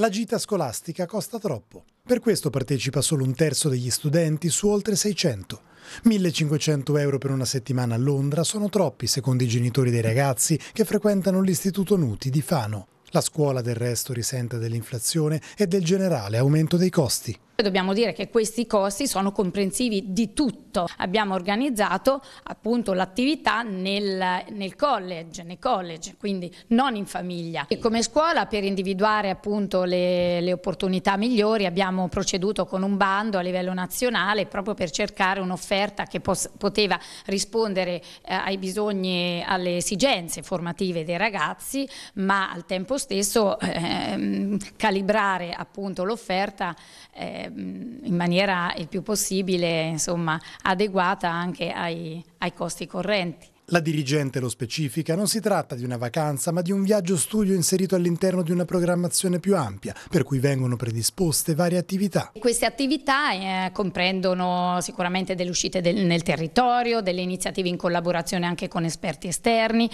la gita scolastica costa troppo. Per questo partecipa solo un terzo degli studenti su oltre 600. 1500 euro per una settimana a Londra sono troppi, secondo i genitori dei ragazzi che frequentano l'Istituto Nuti di Fano. La scuola del resto risente dell'inflazione e del generale aumento dei costi. Dobbiamo dire che questi costi sono comprensivi di tutto. Abbiamo organizzato appunto l'attività nel, nel college, nei college, quindi non in famiglia. E come scuola per individuare appunto le, le opportunità migliori abbiamo proceduto con un bando a livello nazionale proprio per cercare un'offerta che poteva rispondere eh, ai bisogni, alle esigenze formative dei ragazzi, ma al tempo stesso eh, calibrare appunto l'offerta eh, in maniera il più possibile insomma, adeguata anche ai, ai costi correnti. La dirigente lo specifica, non si tratta di una vacanza ma di un viaggio studio inserito all'interno di una programmazione più ampia, per cui vengono predisposte varie attività. Queste attività eh, comprendono sicuramente delle uscite del, nel territorio, delle iniziative in collaborazione anche con esperti esterni,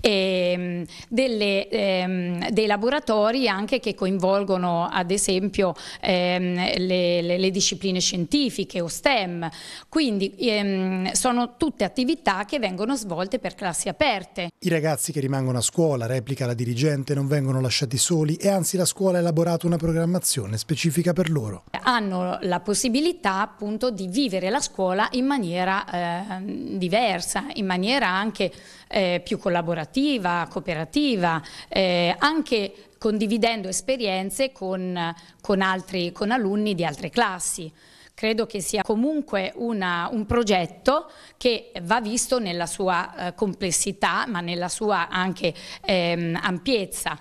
e, ehm, delle, eh, dei laboratori anche che coinvolgono ad esempio eh, le, le, le, discipline scientifiche o STEM, quindi ehm, sono tutte attività che vengono svolte svolte per classi aperte. I ragazzi che rimangono a scuola, replica la dirigente, non vengono lasciati soli e anzi la scuola ha elaborato una programmazione specifica per loro. Hanno la possibilità appunto di vivere la scuola in maniera eh, diversa, in maniera anche eh, più collaborativa, cooperativa, eh, anche condividendo esperienze con, con, altri, con alunni di altre classi credo che sia comunque una, un progetto che va visto nella sua eh, complessità ma nella sua anche ehm, ampiezza